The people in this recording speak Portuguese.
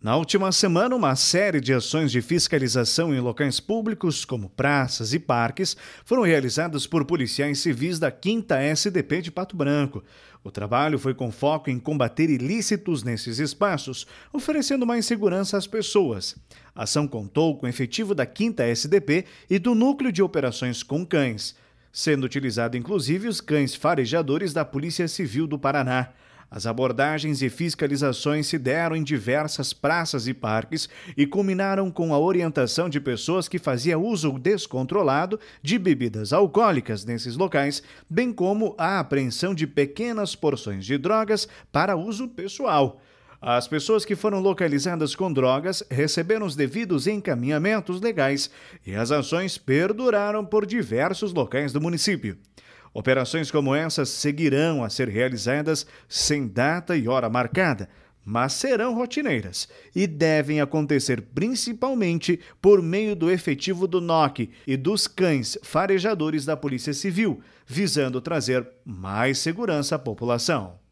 Na última semana, uma série de ações de fiscalização em locais públicos, como praças e parques, foram realizadas por policiais civis da 5 SDP de Pato Branco. O trabalho foi com foco em combater ilícitos nesses espaços, oferecendo mais segurança às pessoas. A ação contou com efetivo da 5 SDP e do Núcleo de Operações com Cães, sendo utilizado inclusive os cães farejadores da Polícia Civil do Paraná. As abordagens e fiscalizações se deram em diversas praças e parques e culminaram com a orientação de pessoas que faziam uso descontrolado de bebidas alcoólicas nesses locais, bem como a apreensão de pequenas porções de drogas para uso pessoal. As pessoas que foram localizadas com drogas receberam os devidos encaminhamentos legais e as ações perduraram por diversos locais do município. Operações como essas seguirão a ser realizadas sem data e hora marcada, mas serão rotineiras e devem acontecer principalmente por meio do efetivo do NOC e dos cães farejadores da Polícia Civil, visando trazer mais segurança à população.